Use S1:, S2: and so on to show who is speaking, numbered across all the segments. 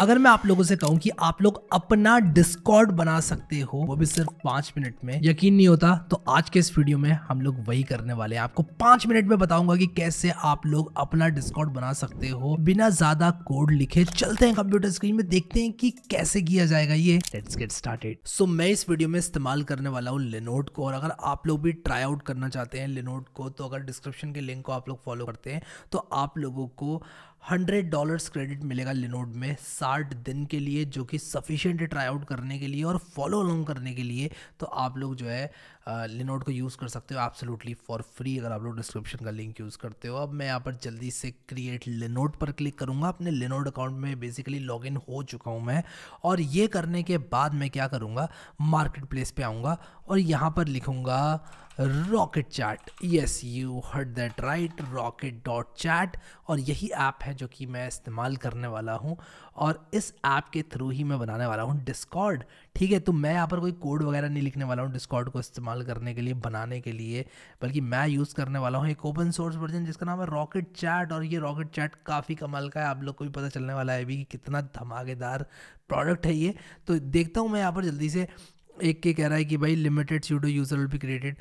S1: अगर मैं आप लोगों से कहूं कि आप लोग अपना डिस्कॉर्ड बना सकते हो वो भी सिर्फ पांच मिनट में यकीन नहीं होता तो आज के इस वीडियो में हम लोग वही करने वाले हैं आपको पांच मिनट में बताऊंगा कि कैसे आप लोग अपना डिस्कॉर्ड बना सकते हो बिना ज्यादा कोड लिखे चलते हैं कंप्यूटर स्क्रीन में देखते हैं कि कैसे किया जाएगा ये लेट्स गेट स्टार्टेड सो मैं इस वीडियो में इस्तेमाल करने वाला हूँ लेनोट को और अगर आप लोग भी ट्राई आउट करना चाहते हैं लेनोट को तो अगर डिस्क्रिप्शन के लिंक को आप लोग फॉलो करते हैं तो आप लोगों को हंड्रेड डॉलर्स क्रेडिट मिलेगा लिनोड में साठ दिन के लिए जो कि सफिशेंट ट्राई आउट करने के लिए और फॉलो अलॉन्ग करने के लिए तो आप लोग जो है लिनोड को यूज़ कर सकते हो एब्सोल्युटली फॉर फ्री अगर आप लोग डिस्क्रिप्शन का लिंक यूज़ करते हो अब मैं यहाँ पर जल्दी से क्रिएट लिनोड पर क्लिक करूँगा अपने लिनोड अकाउंट में बेसिकली लॉग हो चुका हूँ मैं और ये करने के बाद मैं क्या करूँगा मार्केट प्लेस पर आऊँगा और यहाँ पर लिखूँगा rocket chat yes you heard that right rocket dot chat और यही ऐप है जो कि मैं इस्तेमाल करने वाला हूँ और इस ऐप के थ्रू ही मैं बनाने वाला हूँ डिस्कॉर्ड ठीक है तो मैं यहाँ पर कोई कोड वगैरह नहीं लिखने वाला हूँ डिस्कॉर्ड को इस्तेमाल करने के लिए बनाने के लिए बल्कि मैं यूज़ करने वाला हूँ एक ओपन सोर्स वर्जन जिसका नाम है रॉकेट चैट और ये रॉकेट चैट काफ़ी कमाल का है आप लोग को भी पता चलने वाला है अभी कि कितना धमाकेदार प्रोडक्ट है ये तो देखता हूँ मैं यहाँ पर जल्दी से एक के कह रहा है कि भाई limited sudo user will be created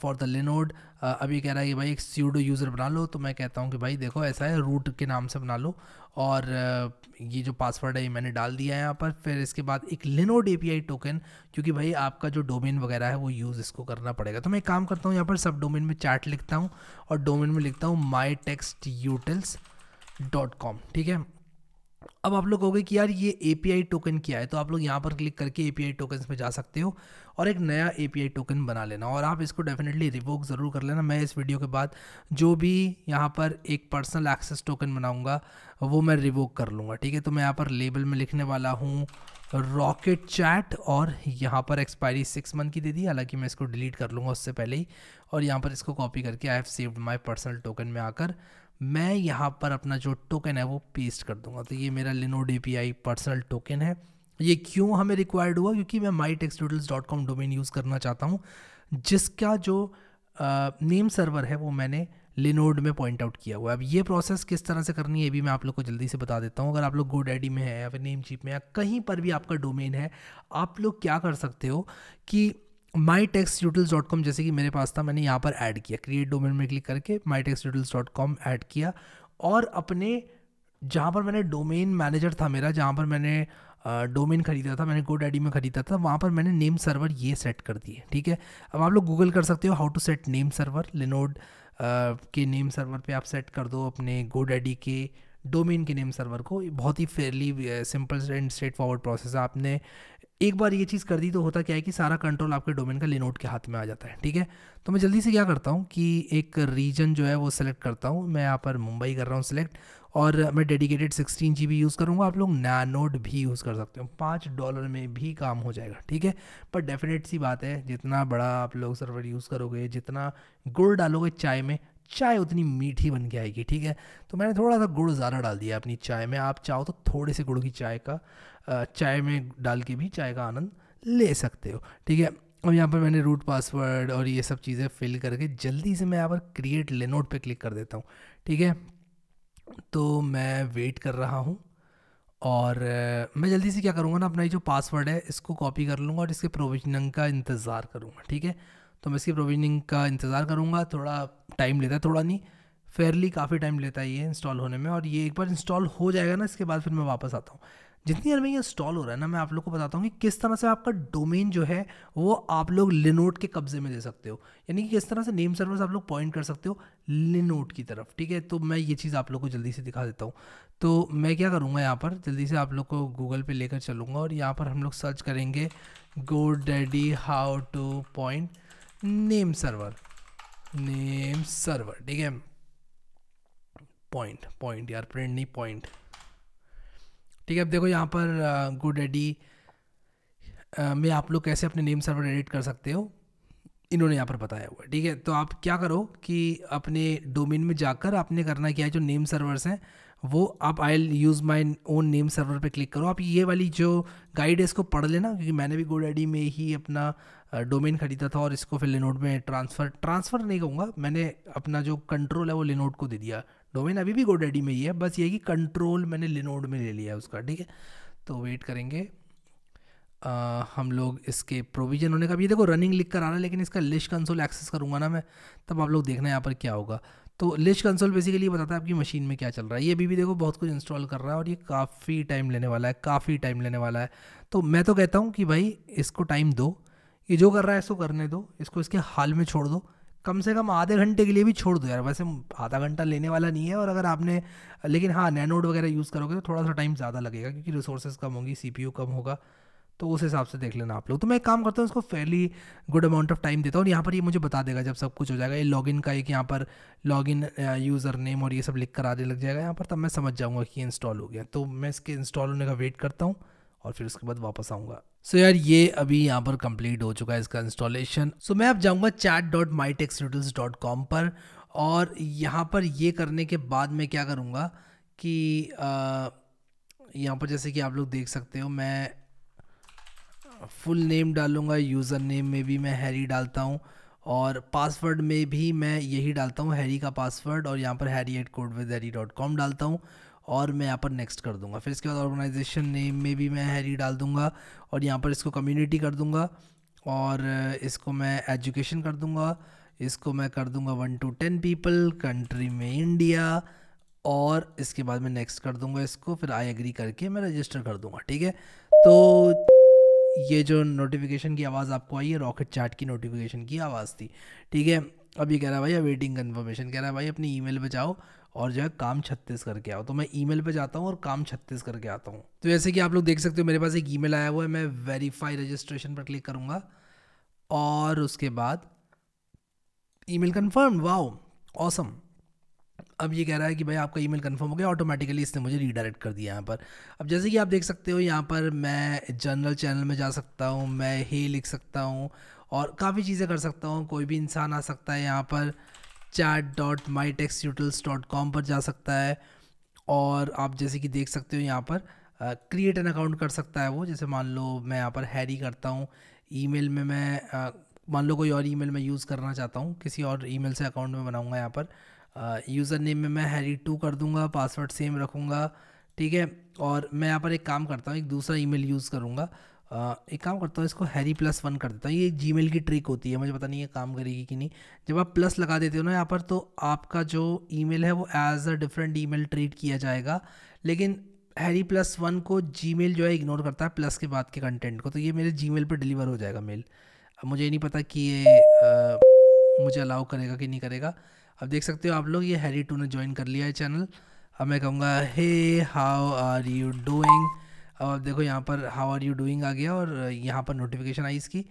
S1: for the Linode अभी कह रहा है कि भाई एक सीडो यूज़र बना लो तो मैं कहता हूँ कि भाई देखो ऐसा है रूट के नाम से बना लो और uh, ये जो पासवर्ड है ये मैंने डाल दिया है यहाँ पर फिर इसके बाद एक लिनोड ए टोकन क्योंकि भाई आपका जो डोमेन वगैरह है वो यूज़ इसको करना पड़ेगा तो मैं एक काम करता हूँ यहाँ पर सब डोमेन में चार्ट लिखता हूँ और डोमेन में लिखता हूँ my text utils dot com ठीक है अब आप लोग कहोगे कि यार ये ए टोकन क्या है तो आप लोग यहाँ पर क्लिक करके ए पी टोकन में जा सकते हो और एक नया ए टोकन बना लेना और आप इसको डेफिनेटली रिवोक ज़रूर कर लेना मैं इस वीडियो के बाद जो भी यहाँ पर एक पर्सनल एक्सेस टोकन बनाऊँगा वो मैं रिवोक कर लूँगा ठीक है तो मैं यहाँ पर लेबल में लिखने वाला हूँ रॉकेट चैट और यहाँ पर एक्सपायरी सिक्स मंथ की दे दी हालांकि मैं इसको डिलीट कर लूँगा उससे पहले ही और यहाँ पर इसको कॉपी करके I have saved my personal token में आकर मैं यहाँ पर अपना जो टोकन है वो पेस्ट कर दूंगा तो ये मेरा लिनोड ए पर्सनल टोकन है ये क्यों हमें रिक्वायर्ड हुआ क्योंकि मैं my text dot com domain use करना चाहता हूँ जिसका जो नेम सर्वर है वो मैंने लिनोड में पॉइंट आउट किया हुआ है अब ये प्रोसेस किस तरह से करनी है ये भी मैं आप लोग को जल्दी से बता देता हूँ अगर आप लोग गो डैडी में है या फिर नेम चीप में या कहीं पर भी आपका डोमेन है आप लोग क्या कर सकते हो कि my text utils dot com जैसे कि मेरे पास था मैंने यहाँ पर ऐड किया क्रिएट डोमेन में क्लिक करके my text utils dot com add किया और अपने जहाँ पर मैंने डोमेन मैनेजर था मेरा जहाँ पर मैंने डोमेन खरीदा था मैंने गो डैडी में खरीदा था वहाँ पर मैंने नेम सर्वर ये सेट कर दिए ठीक है अब आप लोग गूगल कर सकते हो how to set name server Linode के नेम सर्वर पे आप सेट कर दो अपने गो डैडी के डोमेन के नेम सर्वर को बहुत ही fairly simple and straightforward process है आपने एक बार ये चीज़ कर दी तो होता क्या है कि सारा कंट्रोल आपके डोमेन का लिनोट के हाथ में आ जाता है ठीक है तो मैं जल्दी से क्या करता हूँ कि एक रीजन जो है वो सिलेक्ट करता हूँ मैं यहाँ पर मुंबई कर रहा हूँ सिलेक्ट और मैं डेडिकेटेड सिक्सटीन जी यूज़ करूँगा आप लोग नैनोड भी यूज़ कर सकते हो पाँच डॉलर में भी काम हो जाएगा ठीक है पर डेफिनेट सी बात है जितना बड़ा आप लोग सर्वर यूज़ करोगे जितना गुड़ डालोगे चाय में चाय उतनी मीठी बन के आएगी ठीक है तो मैंने थोड़ा सा गुड़ ज़्यादा डाल दिया अपनी चाय में आप चाहो तो थोड़े से गुड़ की चाय का चाय में डाल के भी चाय का आनंद ले सकते हो ठीक है और यहाँ पर मैंने रूट पासवर्ड और ये सब चीज़ें फिल करके जल्दी से मैं यहाँ पर क्रिएट लेनोट पे क्लिक कर देता हूँ ठीक है तो मैं वेट कर रहा हूँ और मैं जल्दी से क्या करूँगा ना अपना ये जो पासवर्ड है इसको कॉपी कर लूँगा और इसके प्रोविजनिंग का इंतज़ार करूँगा ठीक है तो मैं इसकी प्रोविजनिंग का इंतज़ार करूँगा थोड़ा टाइम लेता है थोड़ा नहीं फेयरली काफ़ी टाइम लेता है ये इंस्टॉल होने में और ये एक बार इंस्टॉल हो जाएगा ना इसके बाद फिर मैं वापस आता हूँ जितनी देर में ये इंस्टॉल हो रहा है ना मैं आप लोग को बताता हूँ कि किस तरह से आपका डोमेन जो है वो आप लोग लिनोट के कब्जे में दे सकते हो यानी कि किस तरह से नेम सर्विस आप लोग पॉइंट कर सकते हो लिनोट की तरफ ठीक है तो मैं ये चीज़ आप लोग को जल्दी से दिखा देता हूँ तो मैं क्या करूँगा यहाँ पर जल्दी से आप लोग को गूगल पर लेकर चलूँगा और यहाँ पर हम लोग सर्च करेंगे GoDaddy how to point name server name server ठीक है पॉइंट पॉइंट यार प्रिंट नहीं पॉइंट ठीक है अब देखो यहाँ पर गुड एडी में आप लोग कैसे अपने नेम सर्वर एडिट कर सकते हो इन्होंने यहाँ पर बताया हुआ है ठीक है तो आप क्या करो कि अपने डोमेन में जाकर आपने करना क्या है जो नेम सर्वर्स हैं वो आप I use my own name server पे क्लिक करो आप ये वाली जो गाइड है इसको पढ़ लेना क्योंकि मैंने भी गोडाडी में ही अपना डोमेन खरीदा था और इसको फिर लिनोड में ट्रांसफ़र ट्रांसफ़र नहीं कहूँगा मैंने अपना जो कंट्रोल है वो लिनोड को दे दिया डोमेन अभी भी गोडाडी में ही है बस ये कि कंट्रोल मैंने लिनोड में ले लिया उसका ठीक है तो वेट करेंगे आ, हम लोग इसके प्रोविजन होने का भी देखो रनिंग लिख कर आ रहा है लेकिन इसका लिस्ट कंसोल एक्सेस करूँगा ना मैं तब आप लोग देखना यहाँ पर क्या होगा तो लिस्ट कंसोल बेसिकली बताता है आपकी मशीन में क्या चल रहा है ये अभी भी देखो बहुत कुछ इंस्टॉल कर रहा है और ये काफ़ी टाइम लेने वाला है काफ़ी टाइम लेने वाला है तो मैं तो कहता हूँ कि भाई इसको टाइम दो ये जो कर रहा है इसको करने दो इसको इसके हाल में छोड़ दो कम से कम आधे घंटे के लिए भी छोड़ दो यार वैसे आधा घंटा लेने वाला नहीं है और अगर आपने लेकिन हाँ नैनोड वगैरह यूज़ करोगे तो थोड़ा सा टाइम ज़्यादा लगेगा क्योंकि रिसोर्सेज कम होंगी सी कम होगा तो उस हिसाब से देख लेना आप लोग तो मैं एक काम करता हूँ इसको fairly good amount of time देता हूँ और यहाँ पर ये मुझे बता देगा जब सब कुछ हो जाएगा ये लॉगिन का एक यहाँ पर लॉगिन यूज़र नेम और ये सब लिख कर आने लग जाएगा यहाँ पर तब मैं समझ जाऊँगा कि इंस्टॉल हो गया तो मैं इसके इंस्टॉल होने का वेट करता हूँ और फिर उसके बाद वापस आऊँगा सो so, यार ये अभी यहाँ पर कंप्लीट हो चुका है इसका इंस्टॉलेशन सो so, मैं अब जाऊँगा chat dot my text dot com पर और यहाँ पर ये करने के बाद मैं क्या करूँगा कि uh, यहाँ पर जैसे कि आप लोग देख सकते हो मैं फुल नेम डालूँगा यूज़र नेम में भी मैं हैरी डालता हूँ और पासवर्ड में भी मैं यही डालता हूँ हैरी का पासवर्ड और यहाँ पर harry at code with harry dot com डालता हूँ और मैं यहाँ पर नेक्स्ट कर दूँगा फिर इसके बाद ऑर्गेनाइजेशन नेम में भी मैं हैरी डाल दूँगा और यहाँ पर इसको कम्युनिटी कर दूँगा और इसको मैं एजुकेशन कर दूँगा इसको मैं कर दूँगा one two ten people country में इंडिया और इसके बाद मैं नेक्स्ट कर दूँगा इसको फिर आई एग्री करके मैं रजिस्टर कर दूँगा ठीक है तो ये जो नोटिफिकेशन की आवाज़ आपको आई है रॉकेट चार्ट की नोटिफिकेशन की आवाज़ थी ठीक है अब ये कह रहा है भाई अवेटिंग कन्फर्मेशन कह रहा है भाई अपनी ईमेल पे जाओ और जो है काम छत्तीस करके आओ तो मैं ईमेल पे जाता हूँ और काम छत्तीस करके आता हूँ तो जैसे कि आप लोग देख सकते हो मेरे पास एक ईमेल आया हुआ है मैं वेरीफाई रजिस्ट्रेशन पर क्लिक करूँगा और उसके बाद ईमेल कंफर्म वाओ ऑसम अब ये कह रहा है कि भाई आपका ईमेल कंफर्म हो गया ऑटोमेटिकली इसने मुझे रीडायरेक्ट कर दिया यहाँ पर अब जैसे कि आप देख सकते हो यहाँ पर मैं जनरल चैनल में जा सकता हूँ मैं हे लिख सकता हूँ और काफ़ी चीज़ें कर सकता हूँ कोई भी इंसान आ सकता है यहाँ पर chat dot my text utils dot com पर जा सकता है और आप जैसे कि देख सकते हो यहाँ पर क्रिएट एन अकाउंट कर सकता है वो जैसे मान लो मैं यहाँ पर हैरी करता हूँ ईमेल में मैं मान लो कोई और ईमेल मैं यूज़ करना चाहता हूँ किसी और ईमेल से अकाउंट में बनाऊँगा यहाँ पर यूज़र नेम में मैं हैरी टू कर दूंगा पासवर्ड सेम रखूँगा ठीक है और मैं यहाँ पर एक काम करता हूँ एक दूसरा ईमेल यूज़ करूँगा एक काम करता हूँ इसको हैरी प्लस वन कर देता हूँ ये जी की ट्रिक होती है मुझे पता नहीं ये काम करेगी कि नहीं जब आप प्लस लगा देते हो ना यहाँ पर तो आपका जो ई है वो as a different E treat किया जाएगा लेकिन हैरी प्लस वन को जी जो है इग्नोर करता है प्लस के बाद के कंटेंट को तो ये मेरे जी पर डिलीवर हो जाएगा मेल मुझे नहीं पता कि ये आ, मुझे अलाउ करेगा कि नहीं करेगा अब देख सकते हो आप लोग ये हैरी टू ने ज्वाइन कर लिया है चैनल अब मैं कहूँगा hey how are you doing अब आप देखो यहाँ पर हाउ आर यू डूइंग आ गया और यहाँ पर नोटिफिकेशन आई इसकी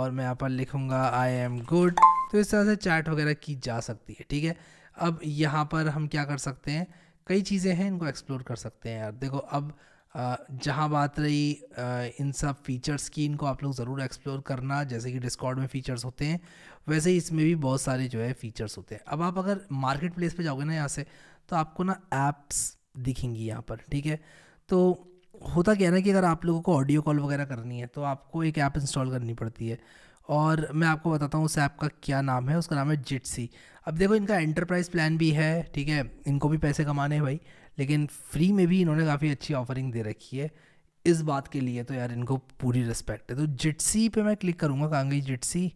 S1: और मैं यहाँ पर लिखूँगा आई एम गुड तो इस तरह से चैट वगैरह की जा सकती है ठीक है अब यहाँ पर हम क्या कर सकते हैं कई चीज़ें हैं इनको एक्सप्लोर कर सकते हैं यार देखो अब जहाँ बात रही इन सब फीचर्स की इनको आप लोग ज़रूर एक्सप्लोर करना जैसे कि डिस्कॉर्ड में फ़ीचर्स होते हैं वैसे ही इसमें भी बहुत सारे जो है फ़ीचर्स होते हैं अब आप अगर मार्केट प्लेस पर जाओगे ना यहाँ से तो आपको ना ऐप्स दिखेंगी यहाँ पर ठीक है तो होता क्या है ना कि अगर आप लोगों को ऑडियो कॉल वगैरह करनी है तो आपको एक ऐप इंस्टॉल करनी पड़ती है और मैं आपको बताता हूँ उस ऐप का क्या नाम है उसका नाम है जिट्सी अब देखो इनका एंटरप्राइज प्लान भी है ठीक है इनको भी पैसे कमाने हैं भाई लेकिन फ्री में भी इन्होंने काफ़ी अच्छी ऑफरिंग दे रखी है इस बात के लिए तो यार इनको पूरी रिस्पेक्ट है तो जिट्सी पे मैं क्लिक करूँगा कहाँ गई जिट्सी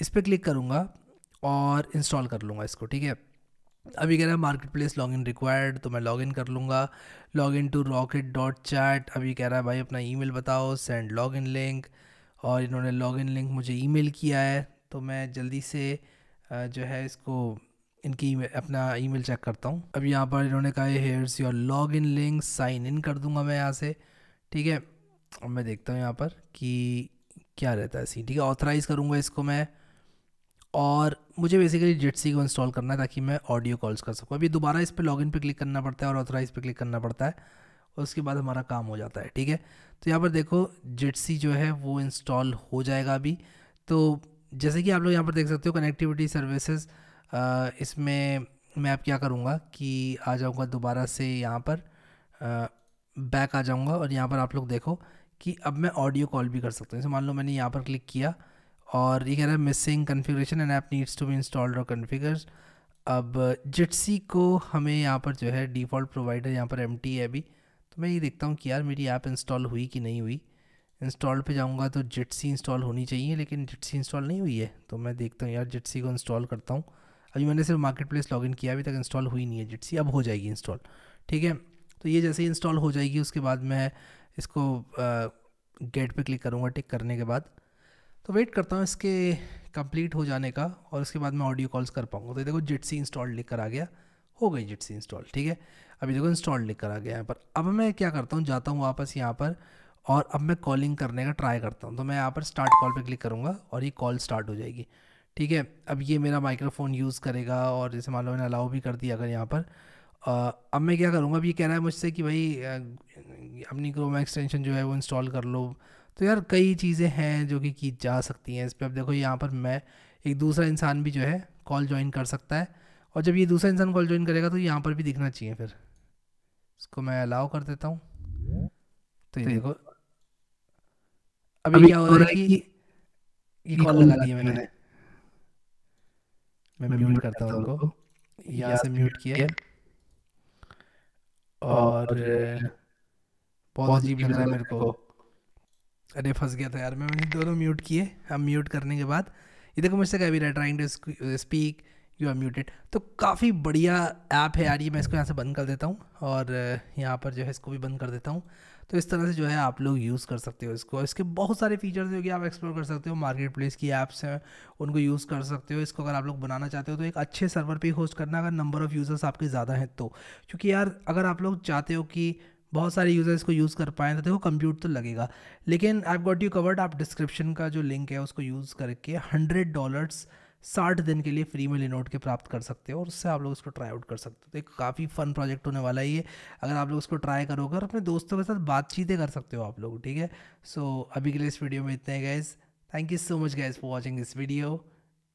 S1: इस पर क्लिक करूँगा और इंस्टॉल कर लूँगा इसको ठीक है अभी कह रहा है market place log in required तो मैं लॉग इन कर लूँगा log in to rocket dot chat अभी कह रहा है भाई अपना ईमेल बताओ सेंड लॉग इन लिंक और इन्होंने लॉगिन लिंक मुझे ईमेल किया है तो मैं जल्दी से जो है इसको इनकी अपना ईमेल चेक करता हूँ अब यहाँ पर इन्होंने कहा here's your log in link sign in कर दूँगा मैं यहाँ से ठीक है अब मैं देखता हूँ यहाँ पर कि क्या रहता है सीन ठीक है ऑथराइज़ करूँगा इसको मैं और मुझे बेसिकली सी को इंस्टॉल करना है ताकि मैं ऑडियो कॉल्स कर सकूँ अभी दोबारा इस पर इन पर क्लिक करना पड़ता है और ऑथराइज़ पर क्लिक करना पड़ता है और उसके बाद हमारा काम हो जाता है ठीक है तो यहाँ पर देखो जिट्सी जो है वो इंस्टॉल हो जाएगा अभी तो जैसे कि आप लोग यहाँ पर देख सकते हो कनेक्टिविटी सर्विसेज इसमें मैं आप क्या करूँगा कि आ जाऊँगा दोबारा से यहाँ पर आ, बैक आ जाऊँगा और यहाँ पर आप लोग देखो कि अब मैं ऑडियो कॉल भी कर सकता हूँ जैसे मान लो मैंने यहाँ पर क्लिक किया और ये कह रहा है missing configuration and app needs to be installed और कन्फिगर्स अब जिट्सी को हमें यहाँ पर जो है डिफ़ॉल्ट प्रोवाइडर यहाँ पर एम है अभी तो मैं ये देखता हूँ कि यार मेरी ऐप इंस्टॉल हुई कि नहीं हुई इंस्टॉल पे जाऊँगा तो जिट्सी इंस्टॉल होनी चाहिए लेकिन जिट्सी इंस्टॉल नहीं हुई है तो मैं देखता हूँ यार जिट्सी को इंस्टॉल करता हूँ अभी मैंने सिर्फ मार्केट प्लेस लॉगिन किया अभी तक इंस्टॉल हुई नहीं है जिट्सी अब हो जाएगी इंस्टॉल ठीक है तो ये जैसे इंस्टॉल हो जाएगी उसके बाद मैं इसको गेट पर क्लिक करूँगा टिक करने के बाद तो वेट करता हूँ इसके कंप्लीट हो जाने का और उसके बाद मैं ऑडियो कॉल्स कर पाऊँगा तो देखो जिट्सी इंस्टॉल लिख आ गया हो गई जिट सी इंस्टॉल ठीक है अभी देखो इंस्टॉल लिख कर आ गया है पर अब मैं क्या करता हूँ जाता हूँ वापस यहाँ पर और अब मैं कॉलिंग करने का ट्राई करता हूँ तो मैं यहाँ पर स्टार्ट कॉल पे क्लिक करूँगा और ये कॉल स्टार्ट हो जाएगी ठीक है अब ये मेरा माइक्रोफोन यूज़ करेगा और जैसे मान लो मैंने अलाउ भी कर दिया अगर यहाँ पर आ, अब मैं क्या करूँगा अब ये कह रहा है मुझसे कि भाई अपनी क्रोमा एक्सटेंशन जो है वो इंस्टॉल कर लो तो यार कई चीज़ें हैं जो कि की जा सकती हैं इस पर अब देखो यहाँ पर मैं एक दूसरा इंसान भी जो है कॉल ज्वाइन कर सकता है और जब ये दूसरा इंसान कॉल ज्वाइन करेगा तो यहाँ पर भी दिखना चाहिए फिर इसको मैं अलाउ कर देता हूँ तो ये तो देखो अभी, क्या हो रहा है कि ये कॉल लगा दिया मैंने मैं म्यूट करता हूँ उनको यहाँ से म्यूट किया और बहुत अजीब लग रहा है मेरे को अरे फंस गया था यार मैं मैंने दोनों म्यूट किए हम म्यूट करने के बाद ये देखो मुझसे कह भी रहा है trying to speak you are muted तो काफ़ी बढ़िया ऐप है यार ये मैं इसको यहाँ से बंद कर देता हूँ और यहाँ पर जो है इसको भी बंद कर देता हूँ तो इस तरह से जो है आप लोग यूज़ कर सकते हो इसको इसके बहुत सारे फीचर्स जो कि आप एक्सप्लोर कर सकते हो मार्केट प्लेस की ऐप्स हैं उनको यूज़ कर सकते हो इसको अगर आप लोग बनाना चाहते हो तो एक अच्छे सर्वर पर होस्ट करना अगर नंबर ऑफ़ यूज़र्स आपके ज़्यादा हैं तो क्योंकि यार अगर आप लोग चाहते हो कि बहुत सारे यूज़र इसको यूज़ कर पाएँ तो देखो कंप्यूट तो लगेगा लेकिन आई गॉट यू कवर्ड आप डिस्क्रिप्शन का जो लिंक है उसको यूज़ करके हंड्रेड डॉलर्स साठ दिन के लिए फ्री में लिनोट के प्राप्त कर सकते हो और उससे आप लोग इसको ट्राई आउट कर सकते हो तो एक काफ़ी फन प्रोजेक्ट होने वाला है ये अगर आप लोग इसको ट्राई करोगे और अपने दोस्तों के साथ बातचीतें कर सकते हो आप लोग ठीक है सो so, अभी के लिए इस वीडियो में इतने guys thank you so much guys for watching this video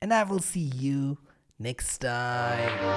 S1: and I will see you next time